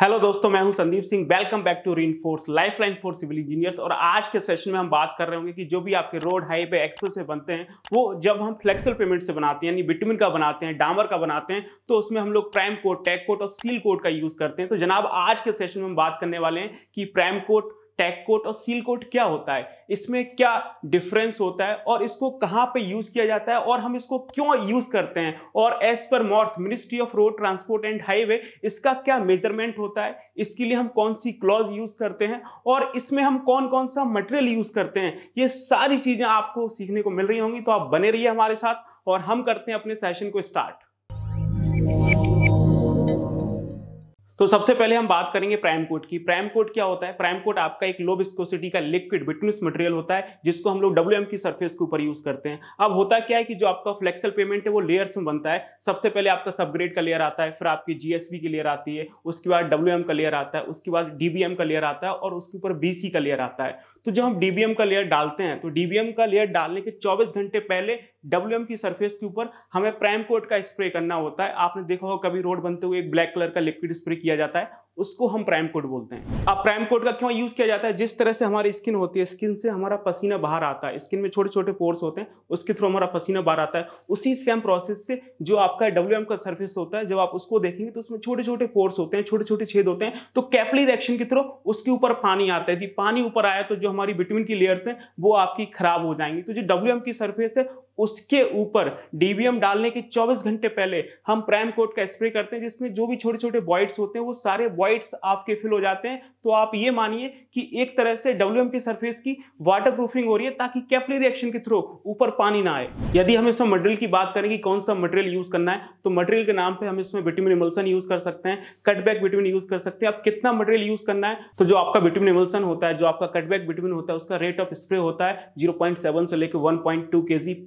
hello दोस्तों मैं हूं Sandeep Singh welcome back to re life line for civil engineers और आज के सेशन में हम बात कर रहे होंगे कि जो भी आपके रोड हाईवे एक्सप्रेस से बनते हैं वो जब हम फ्लेक्सल पेमेंट से बनाते हैं यानी बिटमिन का बनाते हैं डामर का बनाते हैं तो उसमें हम लोग प्राइम कोट टैग कोट और सील कोट का यूज़ करते हैं तो जनाब आज के सेशन में हम बात करने वाले हैं कि प्राइम कोट टैग कोट और सील कोट क्या होता है इसमें क्या डिफरेंस होता है और इसको कहाँ पे यूज किया जाता है और हम इसको क्यों यूज करते हैं और as per MoRTH ministry of road transport and highway इसका क्या मेजरमेंट होता है इसके लिए हम कौन सी क्लॉज यूज करते हैं और इसमें हम कौन कौन सा मटेरियल यूज करते हैं ये सारी चीजें आपको सीखने को मिल रही होंगी तो आप बने रहिए हमारे साथ और हम करते हैं अपने सेशन को स्टार्ट तो सबसे पहले हम बात करेंगे प्राइम कोट की प्राइम कोट क्या होता है प्राइम कोट आपका एक लो विस्कोसिटी का लिक्विड बिटनिस मटेरियल होता है जिसको हम लोग डब्ल्यू की सरफेस के ऊपर यूज करते हैं अब होता क्या है कि जो आपका फ्लेक्सल पेमेंट है वो लेयर्स में बनता है सबसे पहले आपका सबग्रेड का लेयर आता है फिर आपकी जीएसबी की लेयर आती है उसके बाद डब्ल्यू का लेयर आता है उसके बाद डीबीएम का लेयर आता है और उसके ऊपर बीसी का लेयर आता है तो जब हम डीबीएम का लेयर डालते हैं तो डीबीएम का लेयर डालने के चौबीस घंटे पहले डब्ल्यू की सर्फेस के ऊपर हमें प्राइम कोट का स्प्रे करना होता है आपने देखा हो कभी रोड बनते हुए एक ब्लैक कलर का लिक्विड स्प्रे किया जाता है उसको हम प्राइम कोड बोलते हैं अब प्राइम कोड का क्यों यूज़ किया जाता है जिस तरह से हमारी स्किन होती है स्किन से हमारा पसीना बाहर आता है स्किन में छोटे छोटे पोर्स होते हैं उसके थ्रू हमारा पसीना बाहर आता है उसी सेम प्रोसेस से जो आपका डब्ल्यू का सर्फेस होता है जब आप उसको देखेंगे तो उसमें छोटे छोटे पोर्स होते हैं छोटे छोटे छेद होते हैं तो कैपली रिएक्शन के थ्रू उसके ऊपर पानी आता है यदि पानी ऊपर आया तो जो हमारी बिटवीन की लेयर्स हैं वो आपकी खराब हो जाएंगी तो जो डब्ल्यू की सर्फेस है उसके ऊपर डीवीएम डालने के 24 घंटे पहले हम प्राइम कोट का स्प्रे करते हैं जिसमें जो भी छोटे छोटे बॉइड्स होते हैं वो सारे वाइट्स आपके फिल हो जाते हैं तो आप ये मानिए कि एक तरह से डब्ल्यू की सरफेस की वाटर प्रूफिंग हो रही है ताकि कैपली रिएक्शन के थ्रू ऊपर पानी ना आए यदि हम इसमें मटेरियल की बात करें कि कौन सा मटेरियल यूज करना है तो मटेरियल के नाम पे हम इसमें विटामिन इमल्सन यूज कर सकते हैं कटबैक विटामिन यूज कर सकते हैं अब कितना मटेरियल यूज करना है तो जो आपका विटामिन इमल्सन होता है जो आपका कटबैक विटामिन होता है उसका रेट ऑफ स्प्रे होता है जीरो से लेकर one point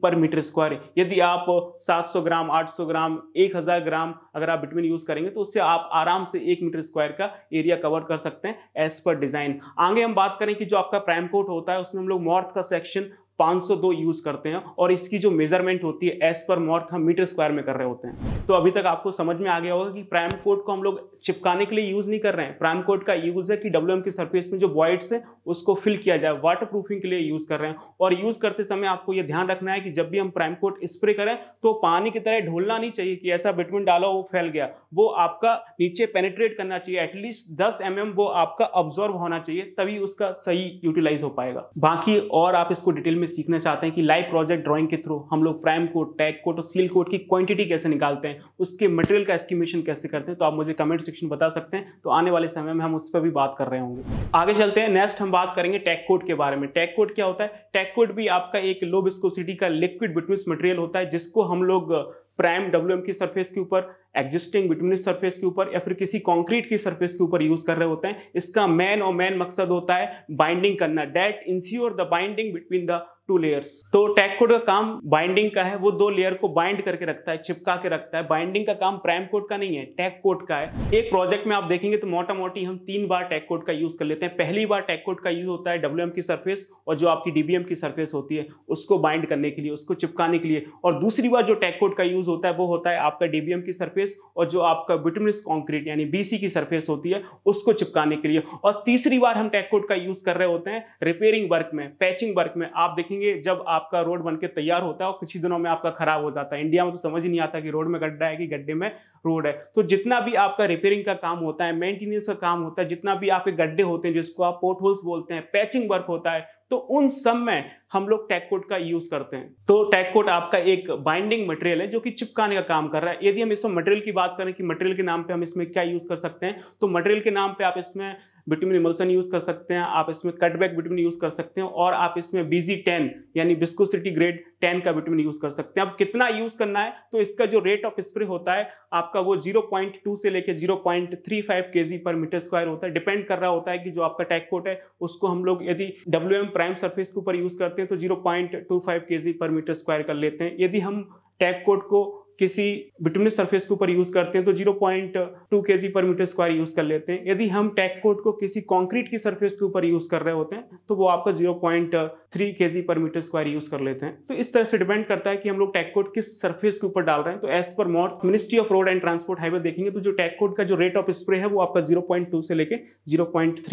per metre square यदि आप 700 ग्राम 800 ग्राम 1000 ग्राम अगर आप बिटमिन यूज करेंगे तो उससे आप आराम से एक मीटर स्क्वायर स्क्वायर का एरिया कवर कर सकते हैं एज पर डिजाइन आगे हम बात करें कि जो आपका प्राइम कोट होता है उसमें हम लोग नॉर्थ का सेक्शन 502 यूज करते हैं और इसकी जो मेजरमेंट होती है एस पर मॉर्थ हम मीटर स्क्वायर में कर रहे होते हैं तो अभी तक आपको समझ में आ गया होगा कि प्राइम कोड को हम लोग चिपकाने के लिए यूज नहीं कर रहे हैं प्राइम कोड का यूज है कि डब्ल्यू के सर्फेस में जो वॉइड्स है उसको फिल किया जाए वाटर प्रूफिंग के लिए यूज कर रहे हैं और यूज करते समय आपको यह ध्यान रखना है कि जब भी हम प्राइम कोड स्प्रे करें तो पानी की तरह ढोलना नहीं चाहिए कि ऐसा बिटमिन डाला वो फैल गया वो आपका नीचे पेनेट्रेट करना चाहिए एटलीस्ट दस एम एम वो आपका ऑब्जॉर्व होना चाहिए तभी उसका सही यूटिलाइज हो पाएगा बाकी और आप इसको डिटेल में सीखना चाहते हैं कि लाइव प्रोजेक्ट ड्राइंग के थ्रू हम लोग प्राइम कोड टैग कोड और सील कोड की क्वांटिटी कैसे निकालते हैं उसके मटेरियल का एस्टिमेशन कैसे करते हैं तो आप मुझे कमेंट सेक्शन बता सकते हैं तो आने वाले समय में हम उस पर भी बात कर रहे होंगे आगे चलते हैं नेक्स्ट हम बात करेंगे टैग कोड के बारे में टैग कोड क्या होता है टैग कोड भी आपका एक लो बिस्कोसिटी का लिक्विड बिटमिस मटेरियल होता है जिसको हम लोग प्राइम डब्ल्यू की सरफेस के ऊपर एग्जिस्टिंग बिटमिनस सरफेस के ऊपर या फिर किसी कंक्रीट की सरफेस के ऊपर यूज कर रहे होते हैं इसका मेन और मेन मकसद होता है बाइंडिंग करना that ensure the binding between the two layers तो टैग कोड का काम बाइंडिंग का है वो दो लेयर को बाइंड करके रखता है चिपका के रखता है बाइंडिंग का काम प्राइम कोड का नहीं है टैग कोड का है एक प्रोजेक्ट में आप देखेंगे तो मोटा मोटी हम तीन बार टैग कोड का यूज कर लेते हैं पहली बार टैग कोड का यूज होता है डब्ल्यू की सर्फेस और जो आपकी डीबीएम की सर्फेस होती है उसको बाइंड करने के लिए उसको चिपकाने के लिए और दूसरी बार जो टैग कोड का यूज होता है वो होता है आपका डीबीएम की सर्फेस और जो आपका बिटमिनस कॉन्क्रीट यानी बीसी की सर्फेस होती है उसको चिपकाने के लिए और तीसरी बार हम टैग कोड का यूज कर रहे होते हैं रिपेयरिंग वर्क में पैचिंग वर्क में आप देखेंगे देखेंगे जब आपका रोड बनके तैयार होता है और कुछ ही दिनों में आपका खराब हो जाता है इंडिया में तो समझ ही नहीं आता कि रोड में गड्ढा है कि गड्ढे में रोड है तो जितना भी आपका रिपेयरिंग का काम होता है मेंटेनेंस का काम होता है जितना भी आपके गड्ढे होते हैं जिसको आप पोर्ट होल्स बोलते हैं पैचिंग वर्क होता है तो उन सब में हम लोग टैकोट कोट का यूज करते हैं तो टैकोट कोट आपका एक बाइंडिंग मटेरियल है जो कि चिपकाने का काम कर रहा है यदि हम इसमें मटेरियल की बात करें कि मटेरियल के नाम पे हम इसमें क्या यूज कर सकते हैं तो मटेरियल के नाम पे आप इसमें बिटमिन इमल्सन यूज कर सकते हैं आप इसमें कटबैक बिटमिन यूज कर सकते हैं और आप इसमें बीजी टेन यानी बिस्कोसिटी ग्रेड टेन का विटामिन यूज कर सकते हैं अब कितना यूज करना है तो इसका जो रेट ऑफ स्प्रे होता है आपका वो जीरो से लेकर zero point per metre square होता है डिपेंड कर रहा होता है कि जो आपका टैकोट कोट है उसको हम लोग यदि डब्ल्यू प्राइम सरफेस के ऊपर यूज़ करते हैं तो 0.25 पॉइंट पर मीटर स्क्वायर कर लेते हैं यदि हम टैग कोड को किसी बिटुमिनस सरफेस के ऊपर यूज़ करते हैं तो 0.2 point per metre square use कर लेते हैं यदि हम टैग कोड को किसी कंक्रीट की सरफेस के ऊपर यूज़ कर रहे होते हैं तो वो आपका 0.3 point per metre square use कर लेते हैं तो इस तरह से डिपेंड करता है कि हम लोग टैग कोड किस सर्फेस के ऊपर डाल रहे हैं तो as per MoRTH ministry of road and transport highway देखेंगे तो जो टैग कोड का जो रेट ऑफ स्प्रे है वो आपका जीरो से लेकर zero point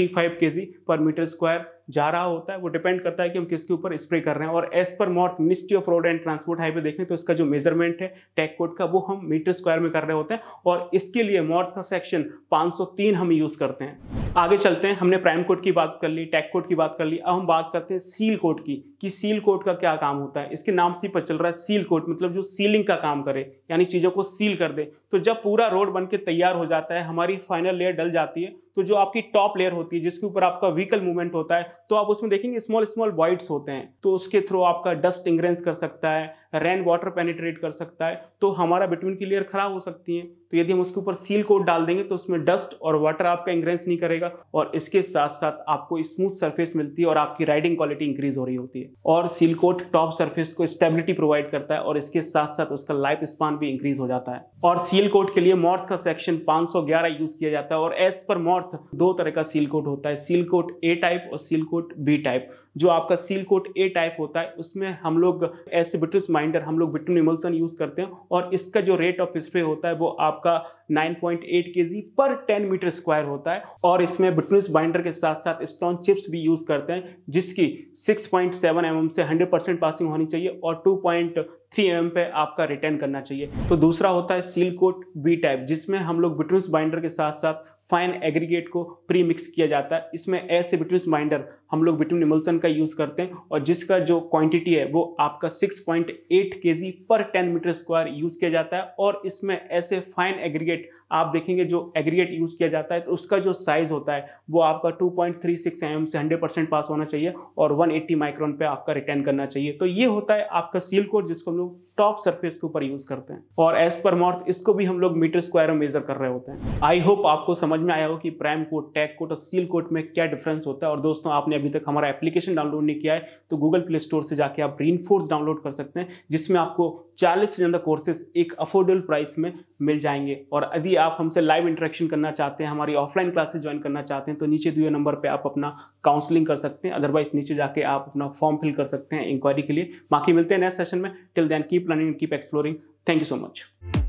per metre square जा रहा होता है वो डिपेंड करता है कि हम किसके ऊपर स्प्रे कर रहे हैं और as per MoRTH ministry of road and transport highway देखें तो इसका जो मेजरमेंट है टैक कोड का वो हम मीटर स्क्वायर में कर रहे होते हैं और इसके लिए नॉर्थ का सेक्शन 503 हम यूज़ करते हैं आगे चलते हैं हमने प्राइम कोड की बात कर ली टैक कोड की बात कर ली अब हम बात करते हैं सील कोड की कि सील कोड का क्या काम होता है इसके नाम से पर चल रहा है सील कोड मतलब जो सीलिंग का काम करे यानी चीज़ों को सील कर दे तो जब पूरा रोड बन के तैयार हो जाता है हमारी फाइनल लेयर डल जाती है तो जो आपकी टॉप लेयर होती है जिसके ऊपर आपका व्हीकल मूवमेंट होता है तो आप उसमें देखेंगे स्मॉल स्मॉल वाइट्स होते हैं तो उसके थ्रू आपका डस्ट इंग्रेंस कर सकता है रेन वाटर पेनिट्रेट कर सकता है तो हमारा बिटवीन की लेयर खराब हो सकती है तो यदि हम उसके ऊपर सील कोट डाल देंगे तो उसमें डस्ट और वाटर आपका इंग्रेंस नहीं करेगा और इसके साथ साथ आपको स्मूथ सरफेस मिलती है और आपकी राइडिंग क्वालिटी इंक्रीज हो रही होती है और सील कोट टॉप सरफेस को स्टेबिलिटी प्रोवाइड करता है और इसके साथ साथ उसका लाइफ स्पान भी इंक्रीज हो जाता है और सील कोट के लिए मॉर्थ का सेक्शन पांच यूज किया जाता है और एज पर मॉर्थ दो तरह का सील कोट होता है सील कोट ए टाइप और सील कोट बी टाइप जो आपका सील कोट ए टाइप होता है उसमें हम लोग ऐसे बिट्रस माइंडर हम लोग बिटून इमल्सन यूज़ करते हैं और इसका जो रेट ऑफ स्प्रे होता है वो आपका 9.8 पॉइंट पर 10 मीटर स्क्वायर होता है और इसमें बिट्रस बाइंडर के साथ साथ स्टोन चिप्स भी यूज़ करते हैं जिसकी 6.7 पॉइंट mm से 100 पासिंग होनी चाहिए और 2.3 थ्री एम पे आपका रिटर्न करना चाहिए तो दूसरा होता है सील कोट बी टाइप जिसमें हम लोग बिटरूस बाइंडर के साथ साथ फाइन एग्रीगेट को प्री मिक्स किया जाता है इसमें ऐसे बिटरूस बाइंडर हम लोग विटमिन इमल्सन का यूज़ करते हैं और जिसका जो क्वांटिटी है वो आपका 6.8 पॉइंट पर 10 मीटर स्क्वायर यूज़ किया जाता है और इसमें ऐसे फाइन एग्रीगेट आप देखेंगे जो एग्रीगेट यूज़ किया जाता है तो उसका जो साइज़ होता है वो आपका 2.36 पॉइंट mm से 100 परसेंट पास होना चाहिए और 180 माइक्रोन पे आपका रिटर्न करना चाहिए तो ये होता है आपका सील कोड जिसको हम लोग टॉप सरफेस के ऊपर यूज़ करते हैं और एज पर मॉर्थ इसको भी हम लोग मीटर स्क्वायर में मेजर कर रहे होते हैं आई होप आपको समझ में आया हो कि प्राइम कोट टैग कोट और सील कोट में क्या डिफरेंस होता है और दोस्तों आपने आपने अभी तक हमारा एप्लीकेशन डाउनलोड नहीं किया है तो गूगल प्ले स्टोर से जाके आप रीन डाउनलोड कर सकते हैं जिसमें आपको चालीस से ज़्यादा कोर्सेज एक अफोर्डेबल प्राइस में मिल जाएंगे और यदि आप हमसे लाइव इंटरेक्शन करना चाहते हैं हमारी ऑफलाइन क्लासेस ज्वाइन करना चाहते हैं तो नीचे दिए नंबर पर आप अपना काउंसलिंग कर सकते हैं अदरवाइज नीचे जाके आप अपना फॉर्म फिल कर सकते हैं इंक्वायरी के लिए बाकी मिलते हैं नेक्स्ट सेशन में till then keep learning keep exploring thank you so much